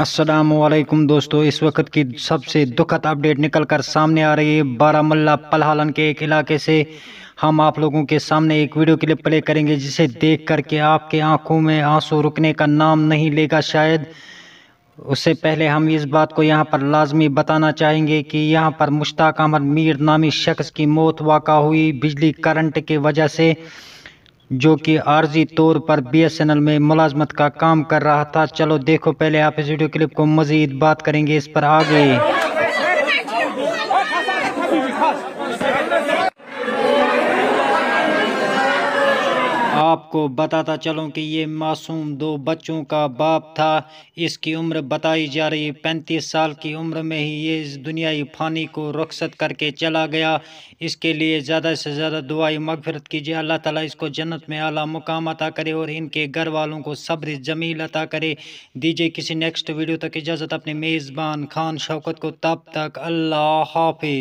असलम दोस्तों इस वक्त की सबसे दुखद अपडेट निकल कर सामने आ रही है बारामूला पलहालन के एक इलाके से हम आप लोगों के सामने एक वीडियो क्लिप प्ले करेंगे जिसे देख करके आपके आंखों में आंसू रुकने का नाम नहीं लेगा शायद उससे पहले हम इस बात को यहाँ पर लाजमी बताना चाहेंगे कि यहाँ पर मुश्ताक अहमद मीर नामी शख्स की मौत वाक़ हुई बिजली करंट की वजह से जो कि आर्जी तौर पर बीएसएनएल में मुलाजमत का काम कर रहा था चलो देखो पहले आप इस वीडियो क्लिप को मज़ीद बात करेंगे इस पर आगे आपको बताता चलूं कि ये मासूम दो बच्चों का बाप था इसकी उम्र बताई जा रही पैंतीस साल की उम्र में ही ये इस दुनियाई फानी को रख्सत करके चला गया इसके लिए ज़्यादा से ज़्यादा दुआई मगफरत कीजिए अल्लाह ताला इसको जन्नत में आला मुकाम अता करे और इनके घर वालों को सब्र जमील अता करे दीजिए किसी नेक्स्ट वीडियो तक इजाज़त अपने मेज़बान खान शौकत को तब तक अल्लाह हाफिज़